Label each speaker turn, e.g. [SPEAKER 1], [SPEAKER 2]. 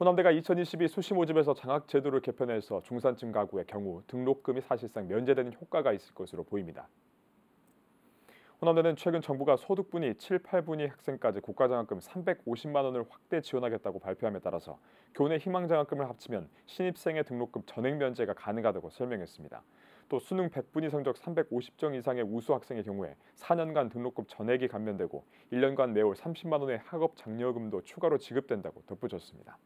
[SPEAKER 1] 호남대가 2022 수시 모집에서 장학 제도를 개편해서 중산층 가구의 경우 등록금이 사실상 면제되는 효과가 있을 것으로 보입니다. 호남대는 최근 정부가 소득분위 7, 8분위 학생까지 국가장학금 350만 원을 확대 지원하겠다고 발표함에 따라서 교내 희망장학금을 합치면 신입생의 등록금 전액 면제가 가능하다고 설명했습니다. 또 수능 100분위 성적 350점 이상의 우수 학생의 경우에 4년간 등록금 전액이 감면되고 1년간 매월 30만 원의 학업 장려금도 추가로 지급된다고 덧붙였습니다.